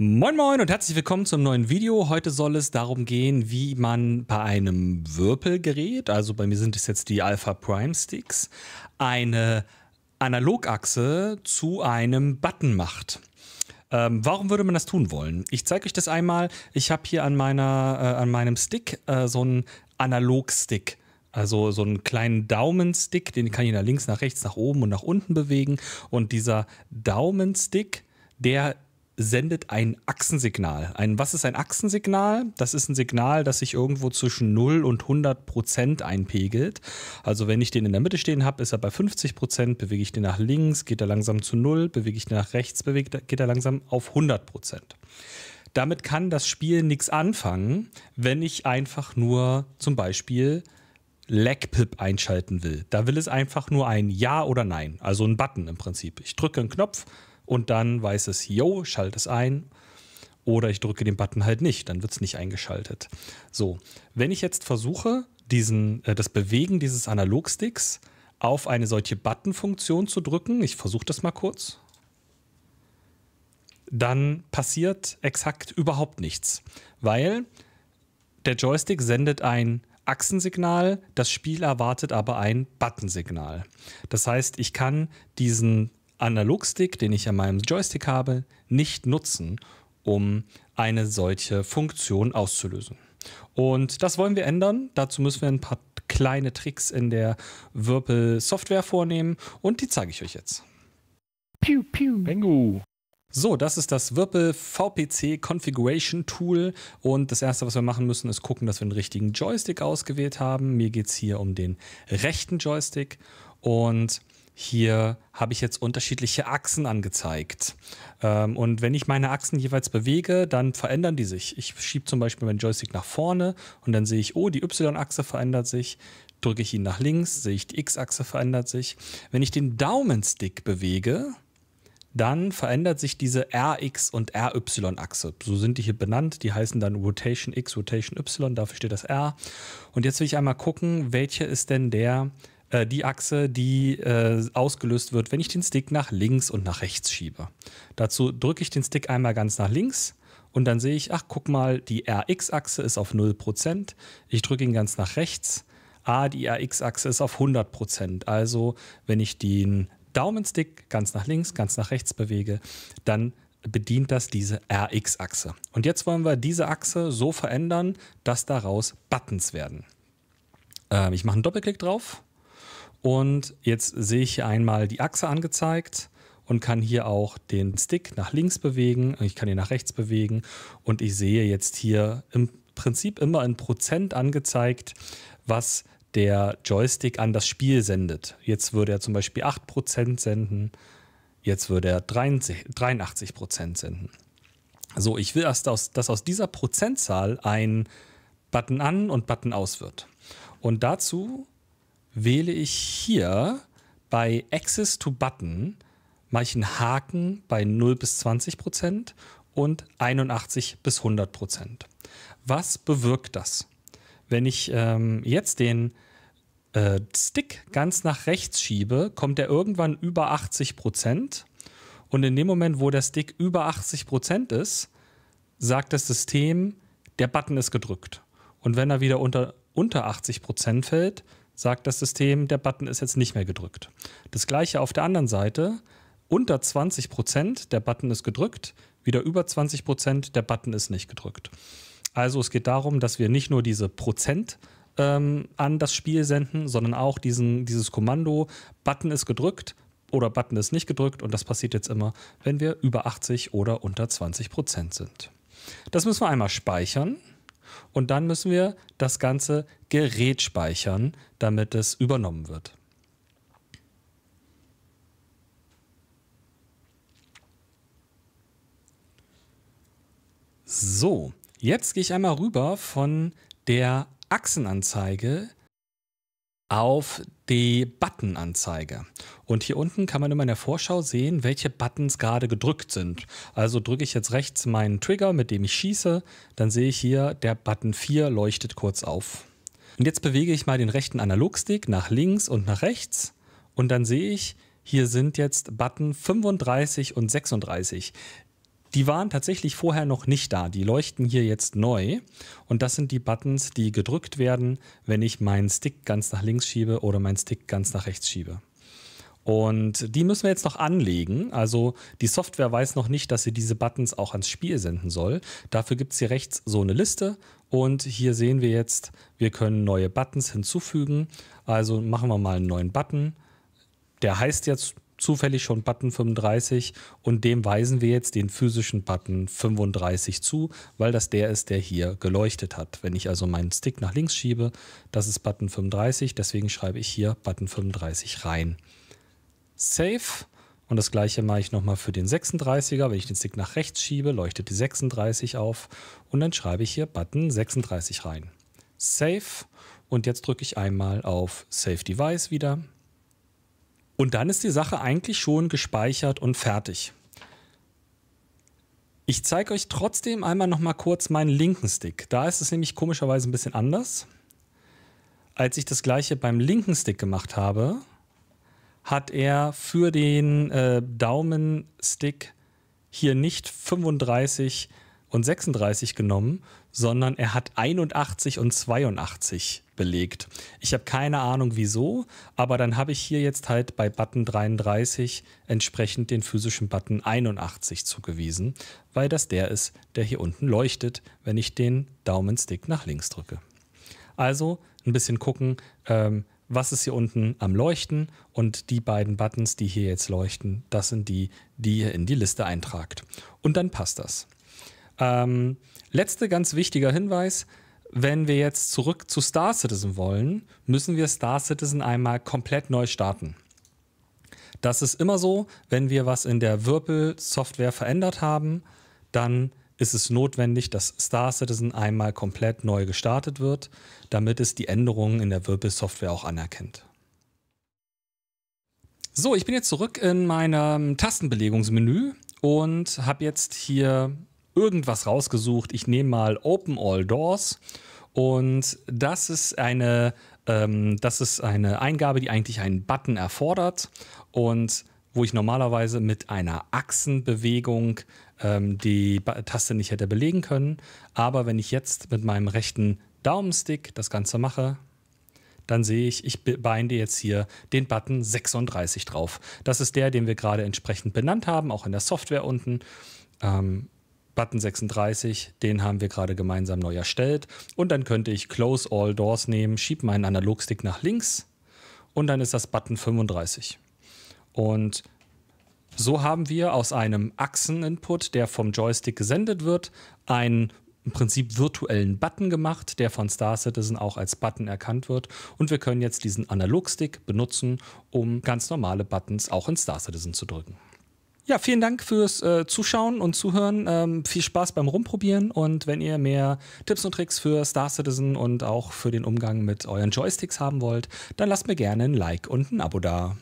Moin Moin und herzlich willkommen zum neuen Video. Heute soll es darum gehen, wie man bei einem Würpelgerät, also bei mir sind es jetzt die Alpha Prime Sticks, eine Analogachse zu einem Button macht. Ähm, warum würde man das tun wollen? Ich zeige euch das einmal. Ich habe hier an, meiner, äh, an meinem Stick äh, so einen Analogstick. Also so einen kleinen Daumenstick, den kann ich nach links, nach rechts, nach oben und nach unten bewegen. Und dieser Daumenstick, der sendet ein Achsensignal. Ein, was ist ein Achsensignal? Das ist ein Signal, das sich irgendwo zwischen 0 und 100 Prozent einpegelt. Also wenn ich den in der Mitte stehen habe, ist er bei 50 Prozent, bewege ich den nach links, geht er langsam zu 0, bewege ich den nach rechts, bewege, geht er langsam auf 100 Prozent. Damit kann das Spiel nichts anfangen, wenn ich einfach nur zum Beispiel Lagpip einschalten will. Da will es einfach nur ein Ja oder Nein, also ein Button im Prinzip. Ich drücke einen Knopf, und dann weiß es, yo, schalt es ein. Oder ich drücke den Button halt nicht, dann wird es nicht eingeschaltet. So, wenn ich jetzt versuche, diesen, äh, das Bewegen dieses Analogsticks auf eine solche Button-Funktion zu drücken, ich versuche das mal kurz, dann passiert exakt überhaupt nichts, weil der Joystick sendet ein Achsensignal, das Spiel erwartet aber ein Buttonsignal. Das heißt, ich kann diesen Analogstick, den ich an meinem Joystick habe, nicht nutzen, um eine solche Funktion auszulösen. Und das wollen wir ändern. Dazu müssen wir ein paar kleine Tricks in der Würpel-Software vornehmen und die zeige ich euch jetzt. Piu, piu. Bengu. So, das ist das Wirpel VPC Configuration Tool und das erste, was wir machen müssen, ist gucken, dass wir den richtigen Joystick ausgewählt haben. Mir geht es hier um den rechten Joystick und hier habe ich jetzt unterschiedliche Achsen angezeigt. Ähm, und wenn ich meine Achsen jeweils bewege, dann verändern die sich. Ich schiebe zum Beispiel meinen Joystick nach vorne und dann sehe ich, oh, die Y-Achse verändert sich. Drücke ich ihn nach links, sehe ich, die X-Achse verändert sich. Wenn ich den Daumenstick bewege, dann verändert sich diese RX- und RY-Achse. So sind die hier benannt. Die heißen dann Rotation X, Rotation Y. Dafür steht das R. Und jetzt will ich einmal gucken, welche ist denn der äh, die Achse, die äh, ausgelöst wird, wenn ich den Stick nach links und nach rechts schiebe. Dazu drücke ich den Stick einmal ganz nach links und dann sehe ich, ach guck mal, die RX-Achse ist auf 0%. Ich drücke ihn ganz nach rechts. Ah, die RX-Achse ist auf 100%. Also wenn ich den Daumenstick ganz nach links, ganz nach rechts bewege, dann bedient das diese RX-Achse. Und jetzt wollen wir diese Achse so verändern, dass daraus Buttons werden. Ähm, ich mache einen Doppelklick drauf und jetzt sehe ich hier einmal die Achse angezeigt und kann hier auch den Stick nach links bewegen. Ich kann ihn nach rechts bewegen und ich sehe jetzt hier im Prinzip immer in Prozent angezeigt, was der Joystick an das Spiel sendet. Jetzt würde er zum Beispiel 8% senden, jetzt würde er 83, senden. So, ich will erst, aus, dass aus dieser Prozentzahl ein Button an und Button aus wird. Und dazu wähle ich hier bei Access to Button, mache ich einen Haken bei 0 bis 20 Prozent und 81 bis 100 Prozent. Was bewirkt das? Wenn ich ähm, jetzt den äh, Stick ganz nach rechts schiebe, kommt er irgendwann über 80 Prozent. Und in dem Moment, wo der Stick über 80 Prozent ist, sagt das System, der Button ist gedrückt. Und wenn er wieder unter, unter 80 Prozent fällt, sagt das System, der Button ist jetzt nicht mehr gedrückt. Das gleiche auf der anderen Seite, unter 20 Prozent, der Button ist gedrückt, wieder über 20 Prozent, der Button ist nicht gedrückt. Also es geht darum, dass wir nicht nur diese Prozent ähm, an das Spiel senden, sondern auch diesen, dieses Kommando, Button ist gedrückt oder Button ist nicht gedrückt und das passiert jetzt immer, wenn wir über 80 oder unter 20 Prozent sind. Das müssen wir einmal speichern. Und dann müssen wir das ganze Gerät speichern, damit es übernommen wird. So, jetzt gehe ich einmal rüber von der Achsenanzeige auf die Button-Anzeige. Und hier unten kann man immer in der Vorschau sehen, welche Buttons gerade gedrückt sind. Also drücke ich jetzt rechts meinen Trigger, mit dem ich schieße, dann sehe ich hier, der Button 4 leuchtet kurz auf. Und jetzt bewege ich mal den rechten Analogstick nach links und nach rechts und dann sehe ich, hier sind jetzt Button 35 und 36. Die waren tatsächlich vorher noch nicht da. Die leuchten hier jetzt neu. Und das sind die Buttons, die gedrückt werden, wenn ich meinen Stick ganz nach links schiebe oder meinen Stick ganz nach rechts schiebe. Und die müssen wir jetzt noch anlegen. Also die Software weiß noch nicht, dass sie diese Buttons auch ans Spiel senden soll. Dafür gibt es hier rechts so eine Liste. Und hier sehen wir jetzt, wir können neue Buttons hinzufügen. Also machen wir mal einen neuen Button. Der heißt jetzt zufällig schon Button 35 und dem weisen wir jetzt den physischen Button 35 zu, weil das der ist, der hier geleuchtet hat. Wenn ich also meinen Stick nach links schiebe, das ist Button 35, deswegen schreibe ich hier Button 35 rein. Save. Und das gleiche mache ich nochmal für den 36er. Wenn ich den Stick nach rechts schiebe, leuchtet die 36 auf und dann schreibe ich hier Button 36 rein. Save. Und jetzt drücke ich einmal auf Save Device wieder und dann ist die Sache eigentlich schon gespeichert und fertig. Ich zeige euch trotzdem einmal noch mal kurz meinen linken Stick. Da ist es nämlich komischerweise ein bisschen anders. Als ich das gleiche beim linken Stick gemacht habe, hat er für den äh, Daumenstick hier nicht 35 und 36 genommen, sondern er hat 81 und 82 belegt. Ich habe keine Ahnung wieso, aber dann habe ich hier jetzt halt bei Button 33 entsprechend den physischen Button 81 zugewiesen, weil das der ist, der hier unten leuchtet, wenn ich den Daumenstick nach links drücke. Also ein bisschen gucken, ähm, was ist hier unten am Leuchten und die beiden Buttons, die hier jetzt leuchten, das sind die, die ihr in die Liste eintragt. Und dann passt das. Ähm, letzte ganz wichtiger Hinweis. Wenn wir jetzt zurück zu Star Citizen wollen, müssen wir Star Citizen einmal komplett neu starten. Das ist immer so, wenn wir was in der Wirbel-Software verändert haben, dann ist es notwendig, dass Star Citizen einmal komplett neu gestartet wird, damit es die Änderungen in der Wirbelsoftware auch anerkennt. So, ich bin jetzt zurück in meinem Tastenbelegungsmenü und habe jetzt hier irgendwas rausgesucht. Ich nehme mal Open All Doors und das ist eine, ähm, das ist eine Eingabe, die eigentlich einen Button erfordert und wo ich normalerweise mit einer Achsenbewegung ähm, die Taste nicht hätte belegen können. Aber wenn ich jetzt mit meinem rechten Daumenstick das Ganze mache, dann sehe ich, ich binde jetzt hier den Button 36 drauf. Das ist der, den wir gerade entsprechend benannt haben, auch in der Software unten. Ähm, Button 36, den haben wir gerade gemeinsam neu erstellt. Und dann könnte ich Close All Doors nehmen, schiebe meinen Analogstick nach links und dann ist das Button 35. Und so haben wir aus einem Achsen-Input, der vom Joystick gesendet wird, einen im Prinzip virtuellen Button gemacht, der von Star Citizen auch als Button erkannt wird. Und wir können jetzt diesen Analogstick benutzen, um ganz normale Buttons auch in Star Citizen zu drücken. Ja, vielen Dank fürs äh, Zuschauen und Zuhören. Ähm, viel Spaß beim Rumprobieren und wenn ihr mehr Tipps und Tricks für Star Citizen und auch für den Umgang mit euren Joysticks haben wollt, dann lasst mir gerne ein Like und ein Abo da.